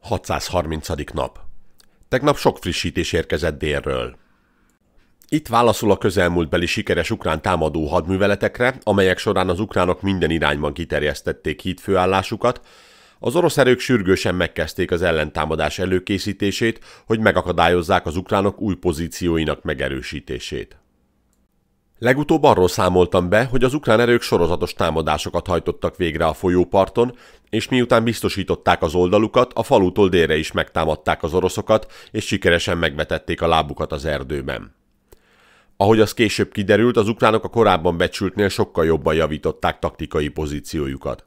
630. nap. Tegnap sok frissítés érkezett délről. Itt válaszol a közelmúltbeli sikeres ukrán támadó hadműveletekre, amelyek során az ukránok minden irányban kiterjesztették hídfőállásukat, az orosz erők sürgősen megkezdték az ellentámadás előkészítését, hogy megakadályozzák az ukránok új pozícióinak megerősítését. Legutóbb arról számoltam be, hogy az ukrán erők sorozatos támadásokat hajtottak végre a folyóparton, és miután biztosították az oldalukat, a falutól délre is megtámadták az oroszokat, és sikeresen megvetették a lábukat az erdőben. Ahogy az később kiderült, az ukránok a korábban becsültnél sokkal jobban javították taktikai pozíciójukat.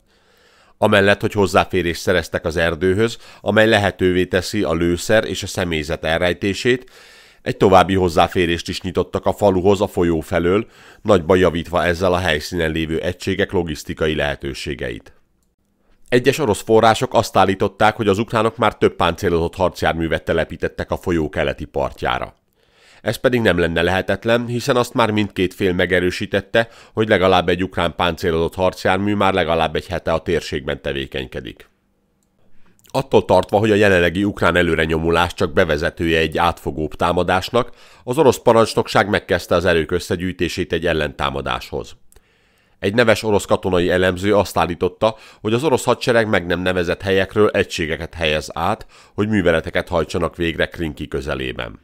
Amellett, hogy hozzáférést szereztek az erdőhöz, amely lehetővé teszi a lőszer és a személyzet elrejtését, egy további hozzáférést is nyitottak a faluhoz a folyó felől, nagyban javítva ezzel a helyszínen lévő egységek logisztikai lehetőségeit. Egyes orosz források azt állították, hogy az ukránok már több páncélozott harcjárművet telepítettek a folyó keleti partjára. Ez pedig nem lenne lehetetlen, hiszen azt már mindkét fél megerősítette, hogy legalább egy ukrán páncélozott harcjármű már legalább egy hete a térségben tevékenykedik. Attól tartva, hogy a jelenlegi ukrán előrenyomulás csak bevezetője egy átfogóbb támadásnak, az orosz parancsnokság megkezdte az erők összegyűjtését egy ellentámadáshoz. Egy neves orosz katonai elemző azt állította, hogy az orosz hadsereg meg nem nevezett helyekről egységeket helyez át, hogy műveleteket hajtsanak végre Krinki közelében.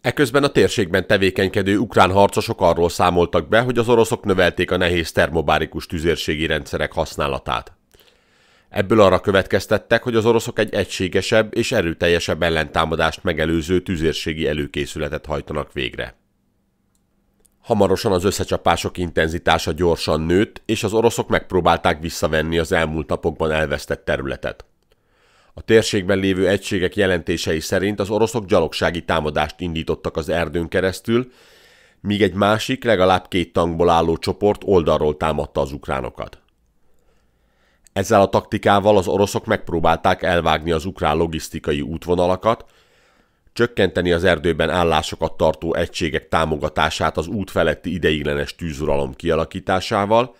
Eközben a térségben tevékenykedő ukrán harcosok arról számoltak be, hogy az oroszok növelték a nehéz termobárikus tüzérségi rendszerek használatát. Ebből arra következtettek, hogy az oroszok egy egységesebb és erőteljesebb ellentámadást megelőző tüzérségi előkészületet hajtanak végre. Hamarosan az összecsapások intenzitása gyorsan nőtt, és az oroszok megpróbálták visszavenni az elmúlt napokban elvesztett területet. A térségben lévő egységek jelentései szerint az oroszok gyalogsági támadást indítottak az erdőn keresztül, míg egy másik, legalább két tankból álló csoport oldalról támadta az ukránokat. Ezzel a taktikával az oroszok megpróbálták elvágni az ukrán logisztikai útvonalakat, csökkenteni az erdőben állásokat tartó egységek támogatását az út feletti ideiglenes tűzuralom kialakításával,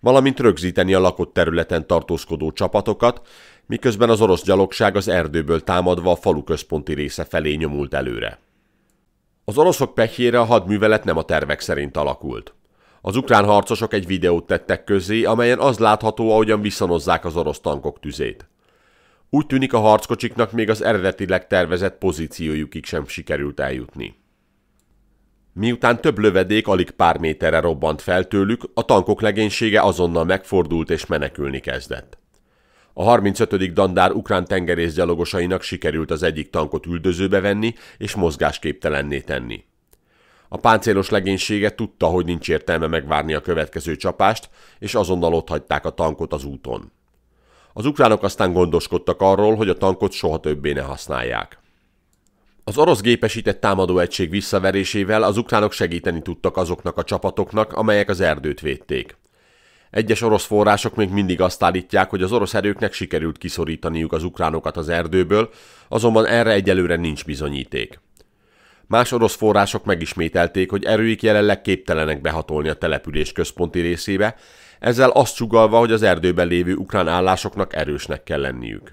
valamint rögzíteni a lakott területen tartózkodó csapatokat, miközben az orosz gyalogság az erdőből támadva a falu központi része felé nyomult előre. Az oroszok pehjére a hadművelet nem a tervek szerint alakult. Az ukrán harcosok egy videót tettek közé, amelyen az látható, ahogyan viszonozzák az orosz tankok tüzét. Úgy tűnik a harckocsiknak még az eredetileg tervezett pozíciójukig sem sikerült eljutni. Miután több lövedék alig pár méterre robbant fel tőlük, a tankok legénysége azonnal megfordult és menekülni kezdett. A 35. dandár ukrán tengerészgyalogosainak sikerült az egyik tankot üldözőbe venni és mozgásképtelenné tenni. A páncélos legénysége tudta, hogy nincs értelme megvárni a következő csapást, és azonnal hagyták a tankot az úton. Az ukránok aztán gondoskodtak arról, hogy a tankot soha többé ne használják. Az orosz gépesített támadóegység visszaverésével az ukránok segíteni tudtak azoknak a csapatoknak, amelyek az erdőt védték. Egyes orosz források még mindig azt állítják, hogy az orosz erőknek sikerült kiszorítaniuk az ukránokat az erdőből, azonban erre egyelőre nincs bizonyíték. Más orosz források megismételték, hogy erőik jelenleg képtelenek behatolni a település központi részébe, ezzel azt sugalva, hogy az erdőben lévő ukrán állásoknak erősnek kell lenniük.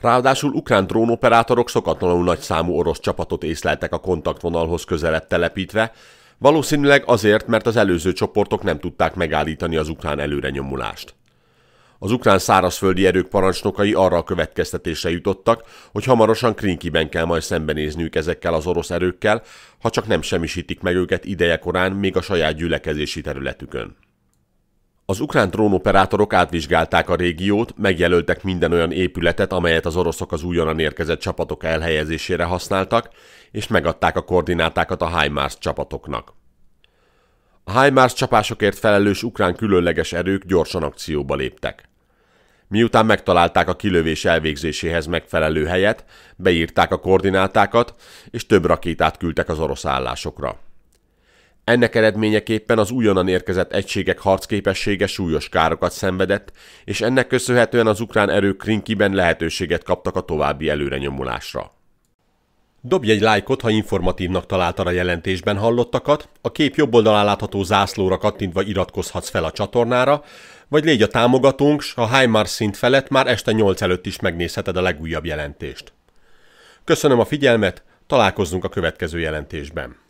Ráadásul ukrán drónoperátorok szokatlanul nagy számú orosz csapatot észleltek a kontaktvonalhoz közelebb telepítve, valószínűleg azért, mert az előző csoportok nem tudták megállítani az ukrán előrenyomulást. Az ukrán szárazföldi erők parancsnokai arra a következtetésre jutottak, hogy hamarosan Krinkiben kell majd szembenézniük ezekkel az orosz erőkkel, ha csak nem semmisítik meg őket idejekorán még a saját gyülekezési területükön. Az ukrán trónoperátorok átvizsgálták a régiót, megjelöltek minden olyan épületet, amelyet az oroszok az újonnan érkezett csapatok elhelyezésére használtak, és megadták a koordinátákat a HIMARS csapatoknak. A HIMARS csapásokért felelős ukrán különleges erők gyorsan akcióba léptek. Miután megtalálták a kilövés elvégzéséhez megfelelő helyet, beírták a koordinátákat, és több rakétát küldtek az orosz állásokra. Ennek eredményeképpen az újonnan érkezett egységek harcképessége súlyos károkat szenvedett, és ennek köszönhetően az ukrán erők Krinkiben lehetőséget kaptak a további előrenyomulásra. Dobj egy lájkot, ha informatívnak találtad a jelentésben hallottakat, a kép jobb oldalán látható zászlóra kattintva iratkozhatsz fel a csatornára, vagy légy a támogatónk, s a Heimar szint felett már este 8 előtt is megnézheted a legújabb jelentést. Köszönöm a figyelmet, találkozzunk a következő jelentésben.